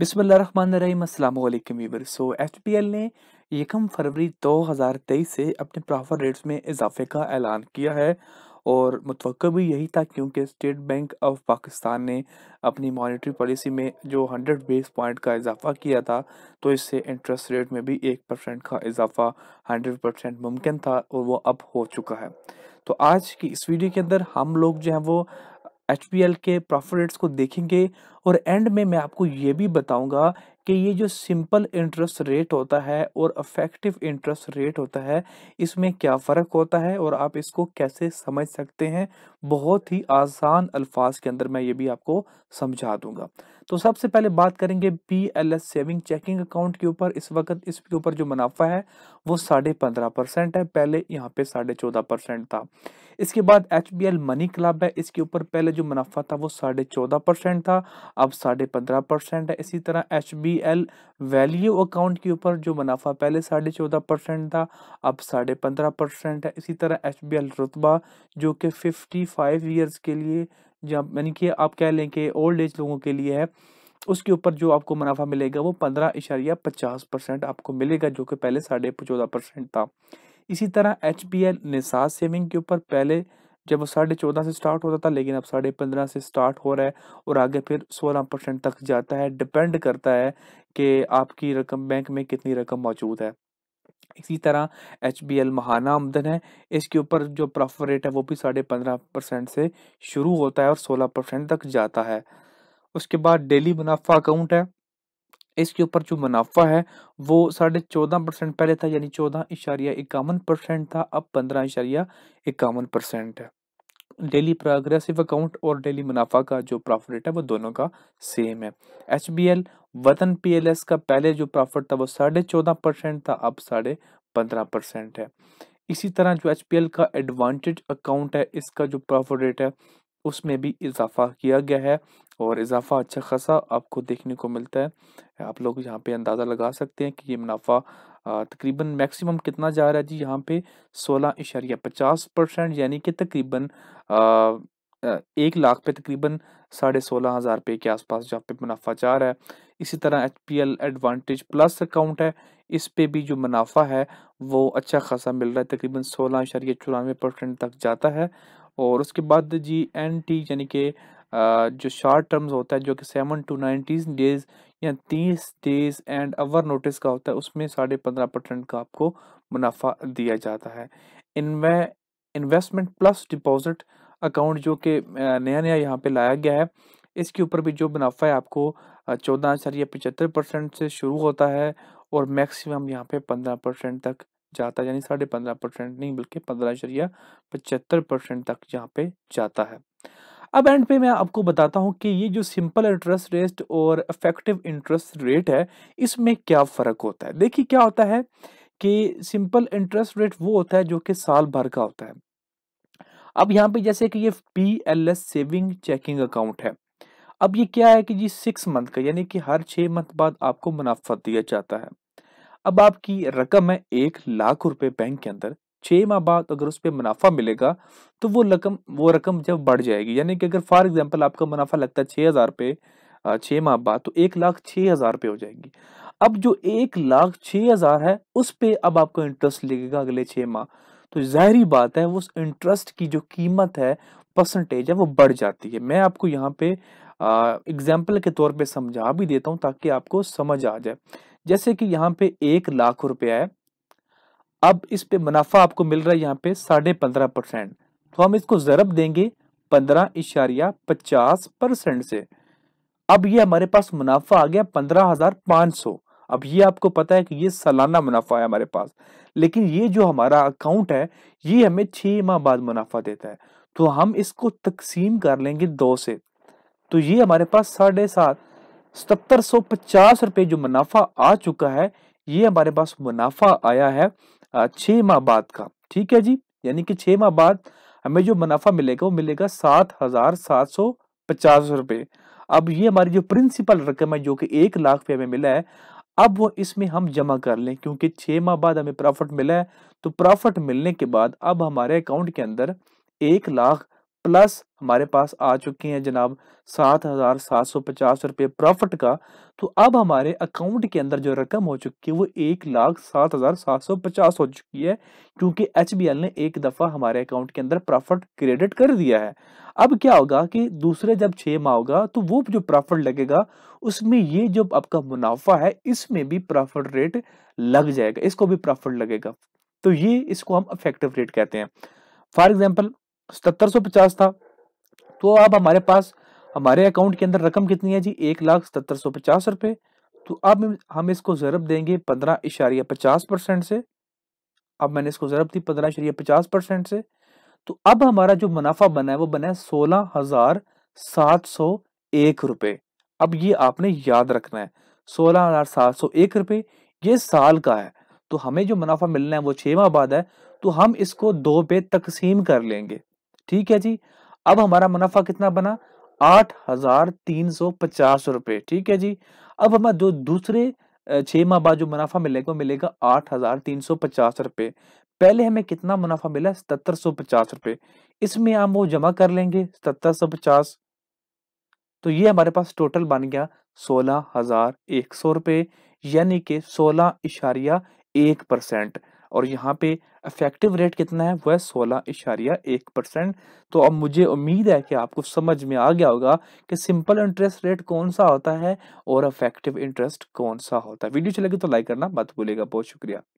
बिसमीम अल्लाम वीवर सो एच पी एल ने यकम फरवरी 2023 से अपने प्रॉफिट रेट्स में इजाफे का ऐलान किया है और मुतव भी यही था क्योंकि स्टेट बैंक ऑफ पाकिस्तान ने अपनी मॉनेटरी पॉलिसी में जो 100 बेस पॉइंट का इजाफा किया था तो इससे इंटरेस्ट रेट में भी एक परसेंट का इजाफा 100 परसेंट मुमकिन था और वो अब हो चुका है तो आज की इस वीडियो के अंदर हम लोग जो हैं वो एच के प्रॉफिट रेट्स को देखेंगे और एंड में मैं आपको ये भी बताऊंगा कि ये जो सिंपल इंटरेस्ट रेट होता है और अफेक्टिव इंटरेस्ट रेट होता है इसमें क्या फ़र्क होता है और आप इसको कैसे समझ सकते हैं बहुत ही आसान अल्फाज के अंदर मैं ये भी आपको समझा दूंगा तो सबसे पहले बात करेंगे P L S saving checking account के ऊपर इस वक्त इसके ऊपर जो मुनाफा है वो साढ़े पंद्रह परसेंट है पहले यहाँ पे साढ़े चौदह परसेंट था इसके बाद H B L money club है इसके ऊपर पहले जो मुनाफा था वो साढ़े चौदह परसेंट था अब साढ़े पंद्रह परसेंट है इसी तरह H B L value account के ऊपर जो मुनाफा पहले साढ़े चौदह परसेंट था अब साढ़े पंद्रह परसेंट है इसी तरह एच बी एल रुतबा जो कि फिफ्टी फाइव ईयर्स के लिए जब यानी कि आप कह लें कि ओल्ड एज लोगों के लिए है उसके ऊपर जो आपको मुनाफा मिलेगा वो पंद्रह इशारिया पचास परसेंट आपको मिलेगा जो कि पहले साढ़े चौदह परसेंट था इसी तरह एच पी एल निसाज सेविंग के ऊपर पहले जब वो साढ़े चौदह से स्टार्ट होता था लेकिन अब साढ़े पंद्रह से स्टार्ट हो रहा है और आगे फिर सोलह परसेंट तक जाता है डिपेंड करता है कि आपकी रकम बैंक में कितनी रकम मौजूद है इसी तरह एच बी एल महाना आमदन है इसके ऊपर जो प्रॉफिट रेट है वो भी साढ़े पंद्रह परसेंट से शुरू होता है और सोलह परसेंट तक जाता है उसके बाद डेली मुनाफा अकाउंट है इसके ऊपर जो मुनाफा है वो साढ़े चौदह परसेंट पहले था यानी चौदह इशारिया इक्यावन परसेंट था अब पंद्रह इशारिया इक्यावन परसेंट है डेली प्रोग्रेसिव अकाउंट और डेली मुनाफा का जो प्रॉफिट रेट है वो दोनों का सेम है एच बी एल वतन पी एल एस का पहले जो प्रॉफिट था वो साढ़े चौदह परसेंट था अब साढ़े पंद्रह परसेंट है इसी तरह जो एच पी एल का एडवांटेज अकाउंट है इसका जो प्रॉफिट रेट है उसमें भी इजाफा किया गया है और इजाफा अच्छा खासा आपको देखने को मिलता है आप लोग यहाँ पे अंदाज़ा लगा सकते हैं कि ये मुनाफा तकरीबन मैक्सिमम कितना जा रहा है जी यहाँ पे सोलह इशारिया पचास परसेंट यानी कि तकरीबन एक लाख पे तकरीबन साढ़े सोलह हज़ार रुपये के आसपास जहाँ पे मुनाफा जा रहा है इसी तरह H P L advantage plus account है इस पे भी जो मुनाफा है वो अच्छा खासा मिल रहा है तकरीबन सोलह इशारिया चौरानवे परसेंट तक जाता है और उसके बाद जी एन टी यानी कि जो शॉर्ट टर्म्स होता है जो कि सेवन टू नाइनटीन डेज या तीस डेज एंड अवर नोटिस का होता है उसमें साढ़े पंद्रह परसेंट का आपको मुनाफा दिया जाता है इनमें इन्वेस्टमेंट प्लस डिपॉजिट अकाउंट जो कि नया नया यहाँ पे लाया गया है इसके ऊपर भी जो मुनाफा है आपको चौदह आचार्य पचहत्तर परसेंट से शुरू होता है और मैक्सिमम यहाँ पे पंद्रह परसेंट तक जाता है यानी साढ़े पंद्रह परसेंट नहीं बल्कि पंद्रह आचार्य पचहत्तर परसेंट तक यहाँ पे जाता है अब एंड पे मैं आपको बताता हूँ कि ये जो सिंपल इंटरेस्ट रेट और इफेक्टिव इंटरेस्ट रेट है इसमें क्या फ़र्क होता है देखिए क्या होता है कि सिंपल इंटरेस्ट रेट वो होता है जो कि साल भर का होता है अब यहाँ पे जैसे कि ये P L S saving checking account है अब ये क्या है कि जी सिक्स मंथ का यानी कि हर छः मंथ बाद आपको मुनाफा दिया जाता है अब आपकी रकम है एक लाख रुपए बैंक के अंदर छः माह बाद अगर उस पर मुनाफा मिलेगा तो वो रकम वो रकम जब बढ़ जाएगी यानी कि अगर फॉर एग्जाम्पल आपका मुनाफा लगता है छः हज़ार रुपये छः माह बाद तो एक लाख छः हज़ार रुपये हो जाएगी अब जो एक लाख छः हज़ार है उस पर अब आपको इंटरेस्ट लगेगा अगले छः माह तो जाहरी बात है उस इंटरेस्ट की जो कीमत है परसेंटेज है वो बढ़ जाती है मैं आपको यहाँ पे एग्जाम्पल के तौर पे समझा भी देता हूँ ताकि आपको समझ आ जाए जैसे कि यहाँ पे एक लाख रुपया है अब इस पे मुनाफा आपको मिल रहा है यहाँ पे साढ़े पंद्रह परसेंट तो हम इसको ज़रब देंगे पंद्रह इशारिया पचास परसेंट से अब ये हमारे पास मुनाफा आ गया पंद्रह हजार पाँच सौ अब ये आपको पता है कि ये सालाना मुनाफा है हमारे पास लेकिन ये जो हमारा अकाउंट है ये हमें छह माह बाद मुनाफा देता है तो हम इसको तकसीम कर लेंगे दो से तो ये हमारे पास साढ़े सात सतर सौ पचास रुपये जो मुनाफा आ चुका है ये हमारे पास मुनाफा आया है छह माह बाद का ठीक है जी यानी कि छह माह बाद हमें जो मुनाफा मिलेगा वो मिलेगा सात हजार सात सौ पचास रुपये अब ये हमारी जो प्रिंसिपल रकम है जो कि एक लाख रुपये हमें मिला है अब वो इसमें हम जमा कर लें क्योंकि छह माह बाद हमें प्रॉफिट मिला है तो प्रॉफिट मिलने के बाद अब हमारे अकाउंट के अंदर एक लाख प्लस हमारे पास आ चुके हैं जनाब सात हजार सात सौ पचास रुपये प्रॉफिट का तो अब हमारे अकाउंट के अंदर जो रकम हो चुकी है वो एक लाख सात हजार सात सौ पचास हो चुकी है क्योंकि एच बी एल ने एक दफ़ा हमारे अकाउंट के अंदर प्रॉफिट क्रेडिट कर दिया है अब क्या होगा कि दूसरे जब छः माह होगा तो वो जो प्रॉफिट लगेगा उसमें ये जो आपका मुनाफा है इसमें भी प्रॉफिट रेट लग जाएगा इसको भी प्रॉफिट लगेगा तो ये इसको हम अफेक्टिव रेट कहते हैं फॉर एग्जाम्पल सतर सौ पचास था तो अब हमारे पास हमारे अकाउंट के अंदर रकम कितनी है जी एक लाख सत्तर सौ पचास रुपये तो अब हम इसको ज़रब देंगे पंद्रह इशारिया पचास परसेंट से अब मैंने इसको ज़रब दी पंद्रह इशारिया पचास परसेंट से तो अब हमारा जो मुनाफा बना है वो बना है सोलह हज़ार सात सौ एक रुपये अब ये आपने याद रखना है सोलह हज़ार सात सौ एक रुपये ये साल का है तो हमें जो मुनाफा मिलना है वो छह माह बाद है तो हम इसको दो पे तकसीम कर लेंगे ठीक है जी अब हमारा मुनाफा कितना बना आठ हजार तीन सौ पचास रुपए ठीक है जी अब हमें जो दूसरे छह माह बाद जो मुनाफा मिलेगा मिलेगा आठ हजार तीन सौ पचास रुपए पहले हमें कितना मुनाफा मिला सतर सौ पचास रुपए इसमें हम वो जमा कर लेंगे सतर सौ पचास तो ये हमारे पास टोटल बन गया सोलह हजार एक सौ रुपए यानी कि सोलह इशारिया एक परसेंट और यहाँ पे इफेक्टिव रेट कितना है वह सोलह इशारिया एक परसेंट तो अब मुझे उम्मीद है कि आपको समझ में आ गया होगा कि सिंपल इंटरेस्ट रेट कौन सा होता है और इफेक्टिव इंटरेस्ट कौन सा होता है वीडियो चलेगी तो लाइक करना मत भूलेगा बहुत शुक्रिया